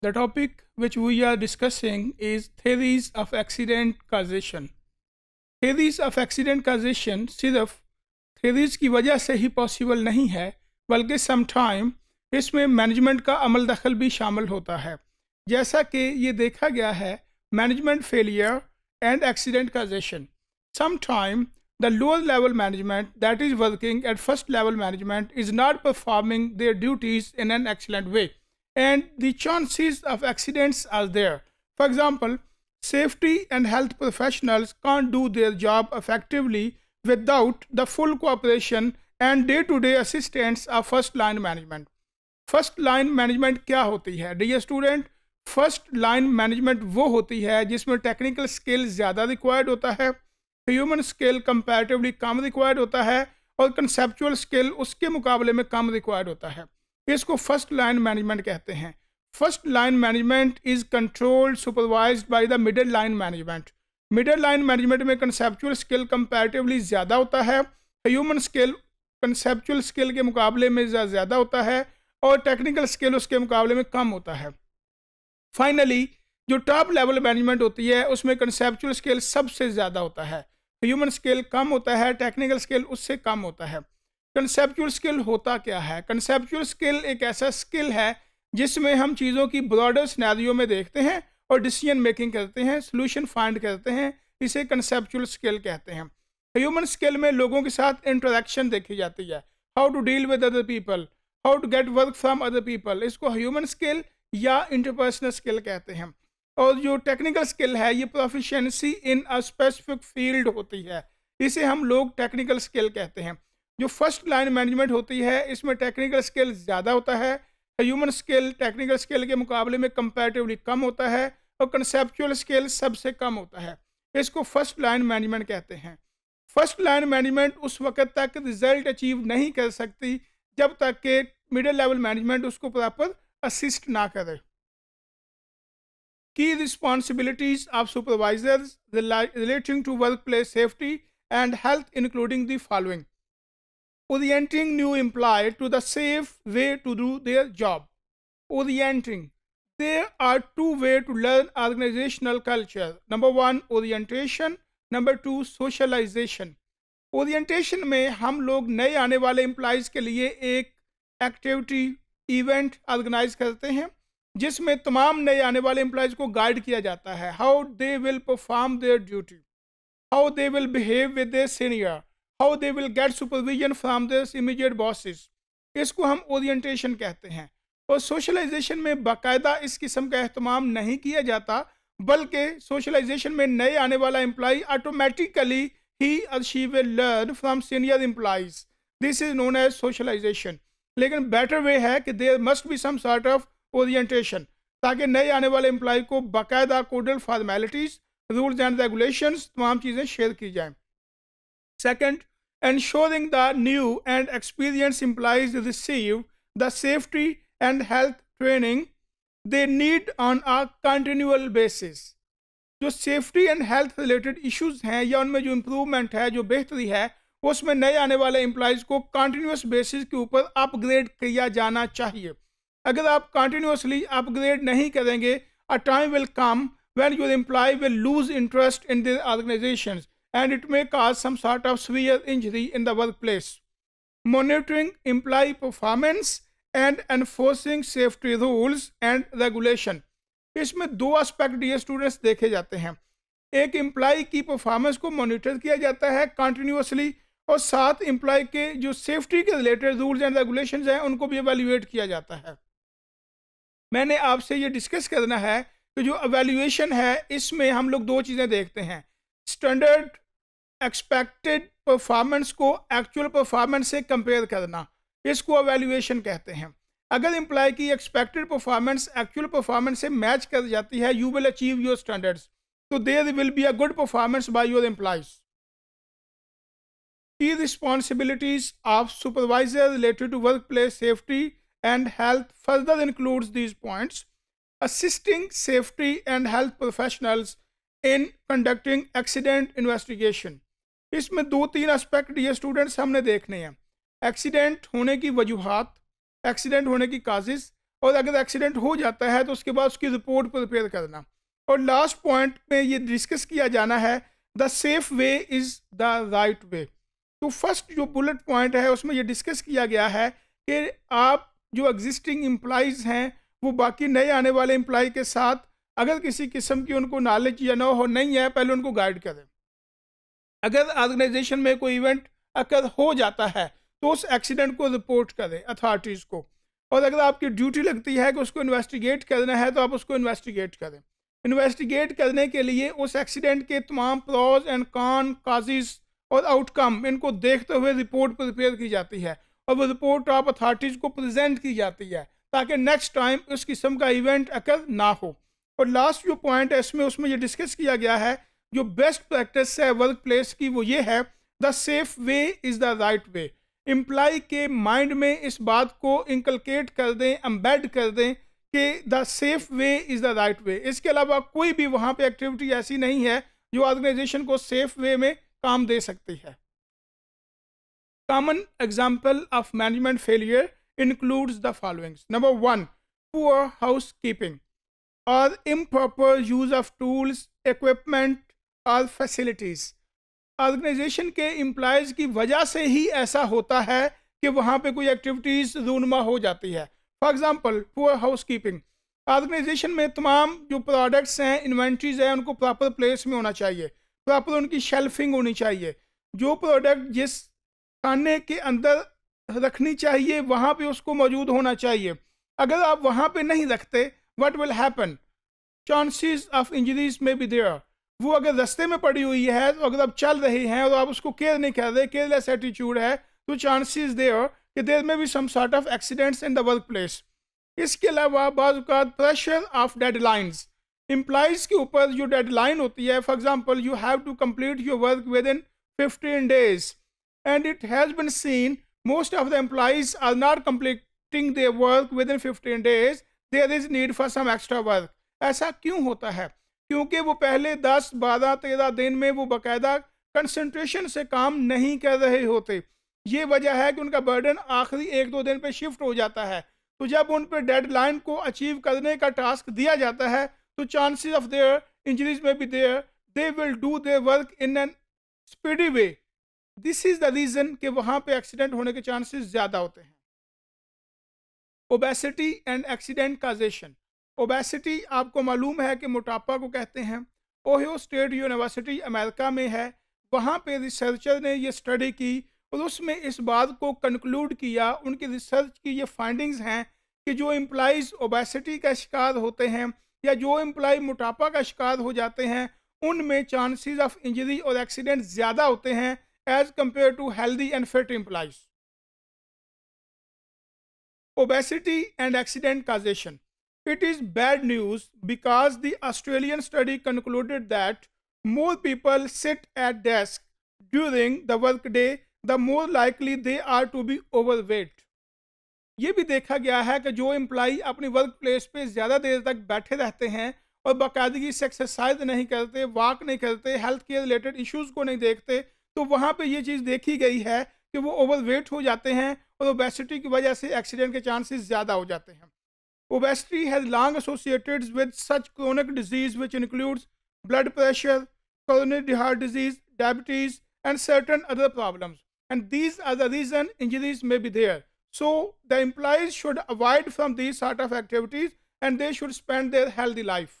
The topic which we are discussing is theories of accident causation. Theories of accident causation सिर्फ theories की वजह से ही possible नहीं है बल्कि sometime इसमें management का अमल दखल भी शामिल होता है जैसा कि ये देखा गया है management failure and accident causation. Sometime the lower level management that is working at first level management is not performing their duties in an excellent way. and the chances of accidents are there. For example, safety and health professionals can't do their job effectively without the full cooperation and day to day assistants of first line management first line management क्या होती है the student first line management वो होती है जिसमें technical skill ज़्यादा required होता है ह्यूमन स्किल कंपेरेटिवली कम रिक्वायर्ड होता है और कंसेप्चुअल स्किल उसके मुकाबले में कम रिक्वायर्ड होता है इसको फर्स्ट लाइन मैनेजमेंट कहते हैं first line management is controlled supervise by the middle line management middle line management में कंसेप्चुअल स्किल कंपैरेटिवली ज़्यादा होता है ह्यूमन स्किल कंसेप्चुअल स्किल के मुकाबले में ज़्यादा होता है और टेक्निकल स्किल उसके मुकाबले में कम होता है फाइनली जो टॉप लेवल मैनेजमेंट होती है उसमें कंसेप्चुअल स्किल सबसे ज़्यादा होता है ह्यूमन स्किल कम होता है टेक्निकल स्किल उससे कम होता है कंसेप्चुअल स्किल होता क्या है कंसेप्चुअल स्किल एक ऐसा स्किल है जिसमें हम चीज़ों की ब्रॉडर स्नैरियो में देखते हैं और डिसीजन मेकिंग करते हैं सोल्यूशन फाइंड करते हैं इसे कंसेप्चुअल स्किल कहते हैं ह्यूमन स्किल में लोगों के साथ इंटरेक्शन देखी जाती है how to deal with other people how to get work from other people इसको ह्यूमन स्किल या इंटरपर्सनल स्किल कहते हैं और जो टेक्निकल स्किल है ये proficiency in a specific field होती है इसे हम लोग टेक्निकल स्किल कहते हैं जो फर्स्ट लाइन मैनेजमेंट होती है इसमें टेक्निकल स्किल ज़्यादा होता है ह्यूमन स्किल टेक्निकल स्किल के मुकाबले में कंपेरेटिवली कम होता है और कंसेप्चुअल स्किल सबसे कम होता है इसको फर्स्ट लाइन मैनेजमेंट कहते हैं फर्स्ट लाइन मैनेजमेंट उस वक्त तक रिजल्ट अचीव नहीं कर सकती जब तक कि मिडिल लेवल मैनेजमेंट उसको प्रॉपर असिस्ट ना करे की responsibilities of supervisor relating to work place safety and health including the following orienting new employee to the safe way to do their job. Orienting. There are two way to learn organizational culture. Number 1 orientation. number 2 socialization orientation mein hum log naye aane wale employees ke liye ek activity event organize karte hain जिसमें तमाम नए आने वाले employees को guide किया जाता है how they will perform their duty how they will behave with their senior how they will get supervision from this immediate bosses इसको हम ओरिएंटेशन कहते हैं और सोशलाइजेशन में बाकायदा इस किस्म का अहतमाम नहीं किया जाता बल्कि सोशलाइजेशन में नए आने वाला एम्प्लाई ऑटोमेटिकली ही achieve she learn from senior employees this is known as socialisation लेकिन बेटर वे है कि there must be some sort of orientation ताकि नए आने वाले एम्प्लाई को बाकायदा codal formalities rules and regulation तमाम चीज़ें शेयर की जाएँ Second, ensuring the new and experienced employees receive the safety and health training they need on a continual basis. जो safety and health related issues हैं या उनमें जो इम्प्रूवमेंट है जो बेहतरी है उसमें नए आने वाले एम्प्लॉयज़ को कंटिन्यूस बेसिस के ऊपर अपग्रेड किया जाना चाहिए अगर आप कंटिन्यूसली अपग्रेड नहीं करेंगे a time will come when your employee will lose interest in this organisations and it may cause some sort of severe injury in the workplace. Monitoring employee performance and enforcing safety rules and regulation. इसमें दो aspect ये students देखे जाते हैं एक employ की performance को monitor किया जाता है कंटिन्यूसली और साथ एम्प्लॉय के जो सेफ्टी के रिलेटेड रूल्स एंड रेगुलेशन हैं उनको भी एवेल्यूएट किया जाता है मैंने आपसे ये डिस्कस करना है कि जो एवेल्यूएशन है इसमें हम लोग दो चीज़ें देखते हैं स्टैंडर्ड एक्सपेक्टेड परफॉर्मेंस को एक्चुअल परफॉर्मेंस से कंपेयर करना इसको अवेल्यूएशन कहते हैं अगर एम्प्लॉय की एक्सपेक्टेड परफॉर्मेंस एक्चुअल परफॉर्मेंस से मैच कर जाती है you will achieve your standards तो there will be a good performance by your employees की responsibilities of supervisor related to work place safety and health further includes these points assisting safety and health professionals in conducting accident investigation इसमें दो तीन aspect ये students हमने देखने हैं accident होने की वजूहत एक्सीडेंट होने की काजिज और अगर एक्सीडेंट हो जाता है तो उसके बाद उसकी रिपोर्ट प्रिपेयर करना और लास्ट पॉइंट में ये डिस्कस किया जाना है the safe way is the right way तो फर्स्ट जो बुलेट पॉइंट है उसमें ये डिस्कस किया गया है कि आप जो एग्जिस्टिंग एम्प्लाइज़ हैं वो बाकी नए आने वाले एम्प्लाई के साथ अगर किसी किस्म की उनको नॉलेज या नो हो नहीं है पहले उनको गाइड करें अगर ऑर्गेनाइजेशन में कोई इवेंट अगर हो जाता है तो उस एक्सीडेंट को रिपोर्ट करें अथॉरिटीज़ को और अगर आपकी ड्यूटी लगती है कि उसको इन्वेस्टिगेट करना है तो आप उसको इन्वेस्टिगेट करें इन्वेस्टिगेट करने के लिए उस एक्सीडेंट के तमाम प्रॉज एंड कॉन काजिज और आउटकम इनको देखते हुए रिपोर्ट प्रिपेयर की जाती है और वो रिपोर्ट आप अथॉरिटीज़ को प्रेजेंट की जाती है ताकि नेक्स्ट टाइम उस किस्म का इवेंट अगर ना हो और लास्ट जो पॉइंट है इसमें उसमें ये डिस्कस किया गया है जो बेस्ट प्रैक्टिस है वर्क प्लेस की वो ये है the safe way is the right way employee के माइंड में इस बात को इंकलकेट कर दें एम्बेड कर दें कि the safe way is the right way इसके अलावा कोई भी वहाँ पे एक्टिविटी ऐसी नहीं है जो ऑर्गेनाइजेशन को सेफ वे में काम दे सकती है common example of management failure includes the followings number one poor housekeeping or improper use of tools equipment और फैसिलिटीज ऑर्गेनाइजेशन के एम्प्लॉयज़ की वजह से ही ऐसा होता है कि वहाँ पे कोई एक्टिविटीज़ रूनमा हो जाती है for example poor housekeeping organisation में तमाम जो प्रोडक्ट्स हैं इन्वेंट्रीज हैं उनको प्रॉपर प्लेस में होना चाहिए प्रॉपर उनकी शेल्फिंग होनी चाहिए जो प्रोडक्ट जिस खाने के अंदर रखनी चाहिए वहाँ पे उसको मौजूद होना चाहिए अगर आप वहाँ पे नहीं रखते what will happen Chances of injuries में भी देर वो अगर रस्ते में पड़ी हुई है तो अगर आप चल रही हैं और तो आप उसको केयर नहीं कर रहे केयरलेस एटीट्यूड है तो चांसेस देर कि देर में भी some sort of accidents in the workplace इसके अलावा बाज़ात pressure of deadlines employees के ऊपर जो डेड लाइन होती है for example you have to complete your work within fifteen days and it has been seen most of the employees are not completing their work within fifteen days there is need for some extra work ऐसा क्यों होता है क्योंकि वो पहले दस बारह तेरह दिन में वो बाकायदा कंसनट्रेशन से काम नहीं कर रहे होते ये वजह है कि उनका बर्डन आखिरी एक दो दिन पे शिफ्ट हो जाता है तो जब उन पर डेड को अचीव करने का टास्क दिया जाता है तो चांसेस ऑफ देयर इंजरीज में भी there they will do their work in an speedy way this is the reason कि वहाँ पे एक्सीडेंट होने के चांसेस ज़्यादा होते हैं obesity and accident causation obesity आपको मालूम है कि मोटापा को कहते हैं ओहियो स्टेट यूनिवर्सिटी अमेरिका में है वहाँ पे रिसर्चर ने ये स्टडी की और उसमें इस बात को कंक्लूड किया उनकी रिसर्च की ये फाइंडिंग्स हैं कि जो एम्प्लाइज ओबेसिटी का शिकार होते हैं या जो एम्प्लाई मोटापा का शिकार हो जाते हैं उनमें चांसेस ऑफ इंजरी और एक्सीडेंट ज़्यादा होते हैं as compared to healthy and fit employees obesity and accident causation. It is bad news because the Australian study concluded that more people sit at desk during the work day the more likely they are to be overweight. ये भी देखा गया है कि जो employee अपनी work place पे ज़्यादा देर तक बैठे रहते हैं और बाकायदगी से एक्सरसाइज नहीं करते वॉक नहीं करते हेल्थ केयर रिलेटेड इश्यूज को नहीं देखते तो वहाँ पे ये चीज़ देखी गई है कि वो ओवरवेट हो जाते हैं और ओबेसिटी की वजह से एक्सीडेंट के चांसेस ज़्यादा हो जाते हैं obesity has long associated with such chronic disease which includes blood pressure chronic heart disease diabetes and certain other problem and these are the reason injuries में be there so the employees should avoid from these sort of activities and they should spend their healthy life